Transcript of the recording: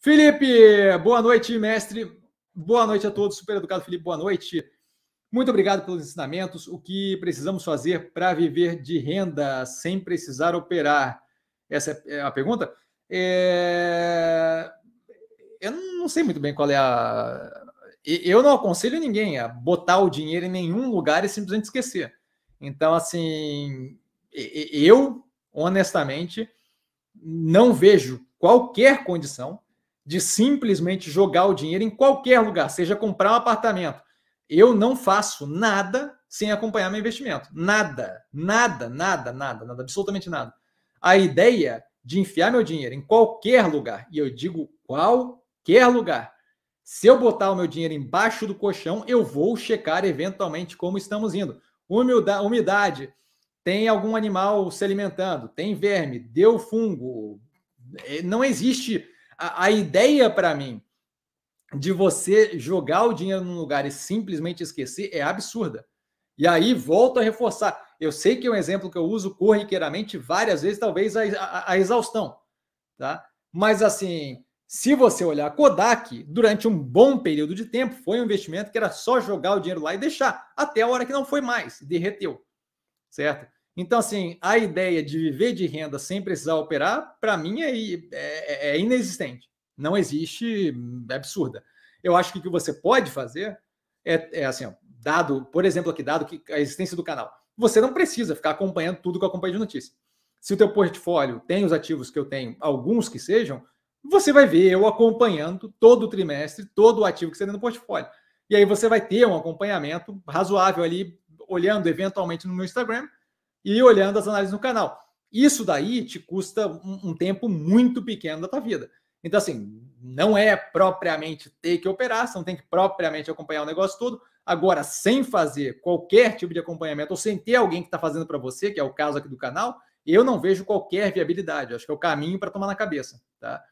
Felipe, boa noite, mestre. Boa noite a todos. Super educado, Felipe, boa noite. Muito obrigado pelos ensinamentos. O que precisamos fazer para viver de renda sem precisar operar? Essa é a pergunta. É... Eu não sei muito bem qual é a. Eu não aconselho ninguém a botar o dinheiro em nenhum lugar e simplesmente esquecer. Então, assim, eu, honestamente, não vejo qualquer condição de simplesmente jogar o dinheiro em qualquer lugar, seja comprar um apartamento. Eu não faço nada sem acompanhar meu investimento. Nada, nada, nada, nada, nada, absolutamente nada. A ideia de enfiar meu dinheiro em qualquer lugar, e eu digo qualquer lugar, se eu botar o meu dinheiro embaixo do colchão, eu vou checar eventualmente como estamos indo. Humildade, umidade, tem algum animal se alimentando, tem verme, deu fungo. Eh, não existe a, a ideia para mim de você jogar o dinheiro num lugar e simplesmente esquecer é absurda. E aí volto a reforçar. Eu sei que é um exemplo que eu uso corriqueiramente várias vezes, talvez a, a, a exaustão, tá? Mas assim, se você olhar Kodak, durante um bom período de tempo, foi um investimento que era só jogar o dinheiro lá e deixar, até a hora que não foi mais, derreteu, certo? Então, assim, a ideia de viver de renda sem precisar operar, para mim, é, é, é, inexistente. Não existe, é absurda. Eu acho que o que você pode fazer é, é assim, ó, dado, por exemplo, aqui, dado que a existência do canal, você não precisa ficar acompanhando tudo que eu acompanho de notícia. Se o teu portfólio tem os ativos que eu tenho, alguns que sejam, você vai ver eu acompanhando todo trimestre, todo o ativo que você tem no portfólio. E aí você vai ter um acompanhamento razoável ali, olhando eventualmente no meu Instagram, e olhando as análises no canal. Isso daí te custa um, um tempo muito pequeno da tua vida. Então, assim, não é propriamente ter que operar, você não tem que propriamente acompanhar o negócio todo. Agora, sem fazer qualquer tipo de acompanhamento ou sem ter alguém que está fazendo para você, que é o caso aqui do canal, eu não vejo qualquer viabilidade. Acho que é o caminho para tomar na cabeça, tá?